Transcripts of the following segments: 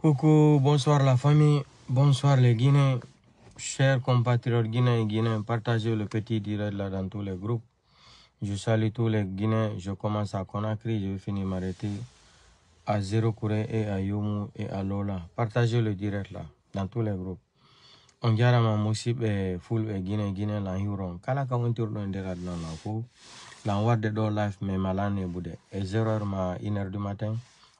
Coucou, bonsoir la famille, bonsoir les Guinéens, chers compatriotes guinéens et guinéens, partagez le petit direct là dans tous les groupes. Je salue tous les Guinéens, je commence à Conakry, je vais finir m'arrêter à Zéro Kouré et à Yomu et à Lola. Partagez le direct là, dans tous les groupes. On dira ma musique et full et et Guinéens la Huron. Kala ka on de non dira dans la La de do life mais malane bude. Et 0h ma 1h du matin.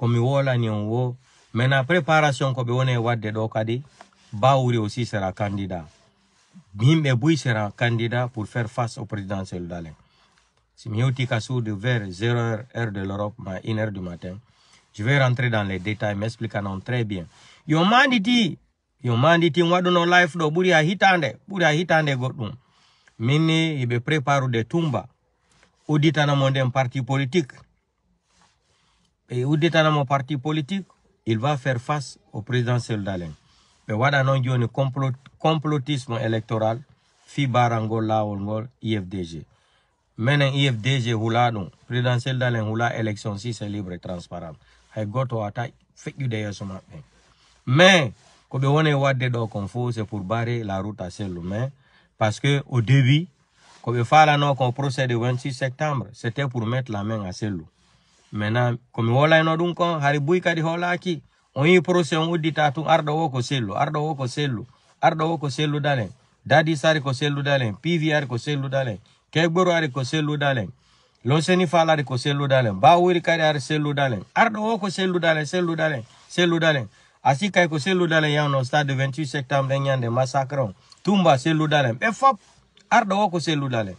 Comme wolanin wo la préparation ko préparation woni e des aussi sera candidat Il sera candidat pour faire face au présidentiel d'alain si de vers 0 de l'europe 1 h du matin je vais rentrer dans les détails m'expliquer très bien yo manditi yo manditi no life do, il y hitande hitande y ibe tumba y un parti politique et ou mon parti politique il va faire face au président présidentiel d'Alain y a un complotisme électoral fi barangol lawol ngol ifdg en ifdg hula non, président d'Alain hula élection si c'est libre et transparent Il un goto wata feƴƴude il maɓɓe mais ko on est wadde dedans qu'on faut, c'est pour barrer la route à Seldalin. mais parce que au début ko ɓe qu'on procès du 26 septembre c'était pour mettre la main à Seldalin. maintenant komi wolano ɗum kon hari buy kadi hoolaki on yi procé on uddita tun arɗo wo ko sellu arɗo wo ko sellu arɗo wo ko selludal en dadis ari ko selludal en pivi ari ko selludalen en ari ko selludal en fal ari ko selludal en kadi ari selludal arɗo wo ko selludal en selludal asi kay ko selludal yawno stade 28 septembre en ñande massacre on tumba selludal ɓe fop arɗo wo ko selludal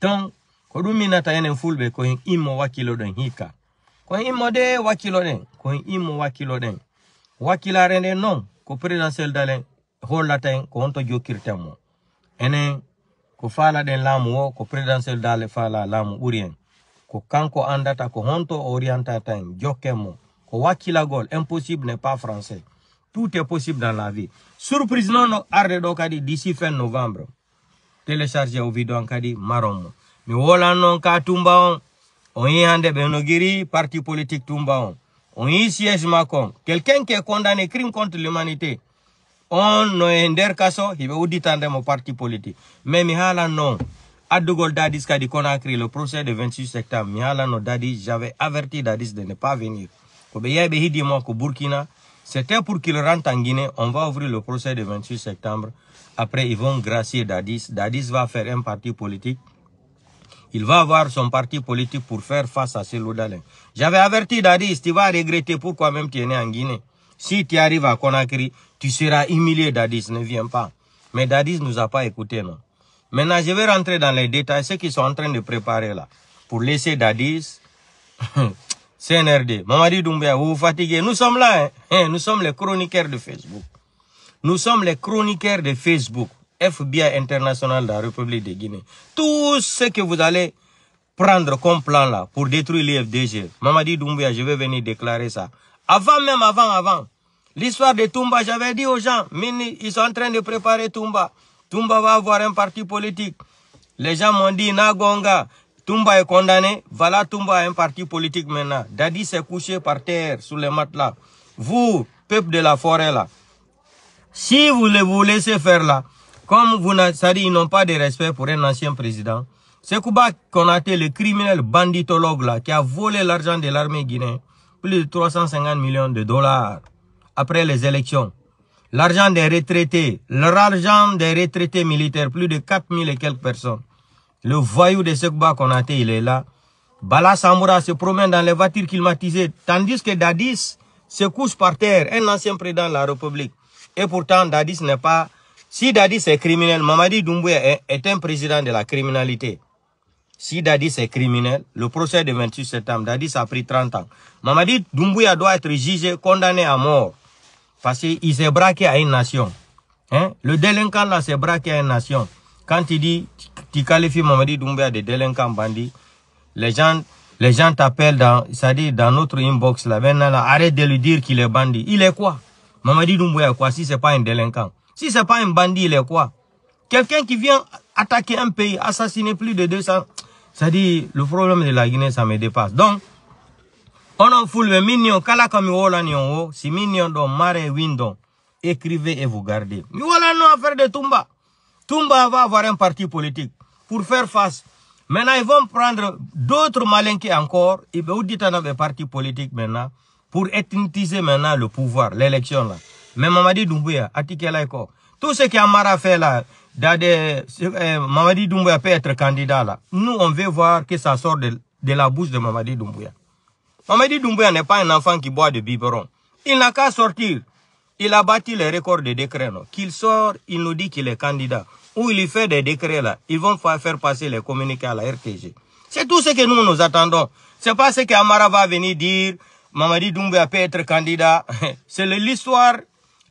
donc ko ɗum min nata enen fulɓe koyen immo wakkilo ɗen hikka koyen immo de wakkilo ɗen koyen immo wakkilo ɗen wakkilare nden noon ko présidentiel dalen hollata en ko honto jokkirten mo enen ko falaɗen laamu o ko présidentiel dale fala laamu ɓuri en ko kanko andata ko honto orientata en jokken mo ko wakkilagol impossible ne pas français tout est possible dans la vie surprise noon no arde ɗo kadi d'ici fin novembre téléchargé o vidon kadi maron mo mi wolan un ka tumba on on yi hande un parti politique tumba on on yi siège quelqu'un qui est condamné crime contre l'humanité on no il e va kaso hiɓe mo parti politique mais mi haalan noon addugol dadis a dit qu'on a créé le procès de 28 septembre mi haalanno dadis j'avais averti dadis de ne pas venir ko ɓe dit que burkina c'était pour qu'il rentre en guinée on va ouvrir le procès de 28 septembre après ils vont gracier dadis dadis va faire un parti politique il va avoir son parti politique pour faire face à ce loudalin. J'avais averti Dadis, tu vas regretter pourquoi même tu es né en Guinée. Si tu arrives à Conakry, tu seras humilié, Dadis, ne viens pas. Mais Dadis nous a pas écouté, non. Maintenant, je vais rentrer dans les détails, ce qu'ils sont en train de préparer là, pour laisser Dadis, CNRD, Mamadi Doumbia, vous vous fatiguez. Nous sommes là, hein. Hein, nous sommes les chroniqueurs de Facebook. Nous sommes les chroniqueurs de Facebook. FBI international de la République de Guinée, tout ce que vous allez prendre comme plan là pour détruire l'IFDG, dit, Doumbouya, je vais venir déclarer ça. Avant même, avant, avant, l'histoire de Toumba, j'avais dit aux gens, ils sont en train de préparer Toumba. Toumba va avoir un parti politique. Les gens m'ont dit, Nagonga, Toumba est condamné. Voilà Toumba a un parti politique maintenant. Dadi s'est couché par terre sous les matelas. Vous, peuple de la forêt là, si vous voulez vous laissez faire là, comme vous savez, ils n'ont pas de respect pour un ancien président. a été le criminel banditologue là, qui a volé l'argent de l'armée guinéenne, plus de 350 millions de dollars après les élections. L'argent des retraités, leur argent des retraités militaires, plus de 4000 et quelques personnes. Le voyou de Sekouba Konaté, il est là. Bala Samoura se promène dans les voitures climatisées, tandis que Dadis se couche par terre, un ancien président de la République. Et pourtant, Dadis n'est pas si Dadi c'est criminel, Mamadi Doumbouya est, un président de la criminalité. Si Dadi c'est criminel, le procès de 28 septembre, Dadi ça a pris 30 ans. Mamadi Doumbouya doit être jugé, condamné à mort. Parce qu'il s'est braqué à une nation. Hein? Le délinquant là s'est braqué à une nation. Quand il dis, tu qualifies Mamadi Doumbouya de délinquant bandit, les gens, les gens t'appellent dans, ça dit, dans notre inbox là, maintenant arrête de lui dire qu'il est bandit. Il est quoi? Mamadi Doumbouya quoi si c'est pas un délinquant? Si ce n'est pas un bandit, il est quoi Quelqu'un qui vient attaquer un pays, assassiner plus de 200, ça dit le problème de la Guinée, ça me dépasse. Donc, on en fout le mignon, kala comme si mignon don mare windon, écrivez et vous gardez. Mais voilà non affaire de Tumba. Tumba va avoir un parti politique pour faire face. Maintenant, ils vont prendre d'autres malinqués encore, et bien, vous dites, parti a des partis maintenant, pour ethniser maintenant le pouvoir, l'élection là. Mais Mamadi Doumbouya, tout ce qui fait là, des, euh, Mamadi Doumbouya peut être candidat là. Nous, on veut voir que ça sort de, la bouche de Mamadi Doumbouya. Mamadi Doumbouya n'est pas un enfant qui boit de biberon. Il n'a qu'à sortir. Il a bâti les records de décrets. Qu'il sort, il nous dit qu'il est candidat. Ou il fait des décrets là. Ils vont faire passer les communiqués à la RTG. C'est tout ce que nous nous attendons. C'est pas ce qu'Amara va venir dire. Mamadi Doumbouya peut être candidat. C'est l'histoire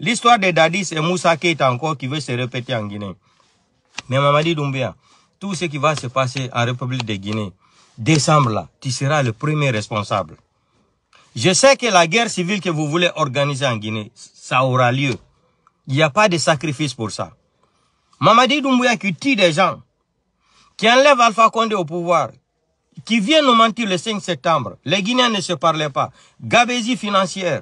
L'histoire de Dadis et Moussa est encore qui veut se répéter en Guinée. Mais Mamadi Doumbia, tout ce qui va se passer en République de Guinée, décembre là, tu seras le premier responsable. Je sais que la guerre civile que vous voulez organiser en Guinée, ça aura lieu. Il n'y a pas de sacrifice pour ça. Mamadi Doumbouya qui tue des gens, qui enlève Alpha Condé au pouvoir, qui vient nous mentir le 5 septembre. Les Guinéens ne se parlaient pas. Gabésie financière,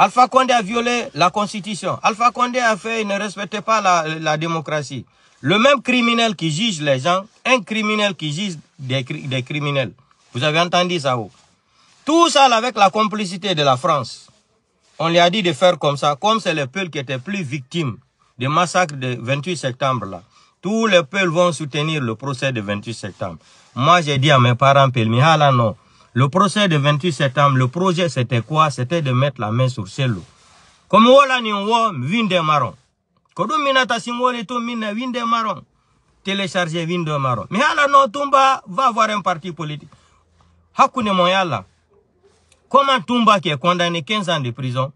Alpha Condé a violé la constitution. Alpha Condé a fait, il ne respectait pas la, démocratie. Le même criminel qui juge les gens, un criminel qui juge des, des criminels. Vous avez entendu ça, vous Tout ça avec la complicité de la France. On lui a dit de faire comme ça, comme c'est le peuple qui était plus victime des massacres de 28 septembre là. Tous les peuples vont soutenir le procès de 28 septembre. Moi, j'ai dit à mes parents, là non. Le procès de 28 septembre, le projet c'était quoi C'était de mettre la main sur celle-là. Comme voilà ni on Winde Maron. minata on to vu des Maron. Télécharger Winde Maron. Mais alors, non Tumba va avoir un parti politique. Moyala. Comment Tumba qui est condamné 15 ans de prison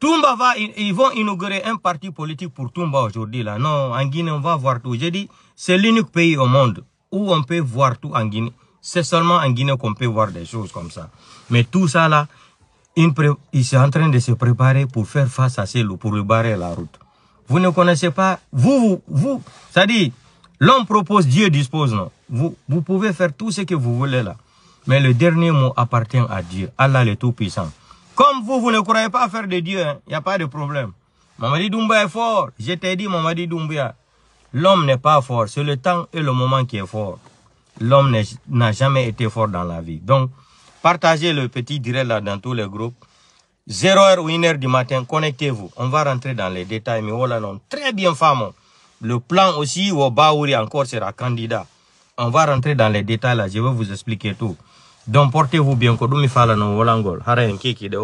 Tumba va, ils vont inaugurer un parti politique pour Tumba aujourd'hui là. Non, en Guinée on va voir tout. J'ai dit, c'est l'unique pays au monde où on peut voir tout en Guinée. C'est seulement en Guinée qu'on peut voir des choses comme ça. Mais tout ça là, il il en train de se préparer pour faire face à ces loups, pour lui barrer la route. Vous ne connaissez pas, vous, vous, vous, Ça dit, l'homme propose, Dieu dispose, non. Vous, vous pouvez faire tout ce que vous voulez là. Mais le dernier mot appartient à Dieu, Allah le Tout-Puissant. Comme vous, vous ne croyez pas faire de Dieu, il hein, n'y a pas de problème. Mamadi Doumbia est fort. Je t'ai dit, Mamadi Doumbia, l'homme n'est pas fort, c'est le temps et le moment qui est fort l'homme n'a jamais été fort dans la vie. Donc, partagez le petit direct là dans tous les groupes. 0h ou 1h du matin, connectez-vous. On va rentrer dans les détails, mais voilà, oh non. Très bien, femme. Le plan aussi, au Baouri encore sera candidat. On va rentrer dans les détails là, je vais vous expliquer tout. Donc, portez-vous bien, fala Wolangol. Haren Kiki de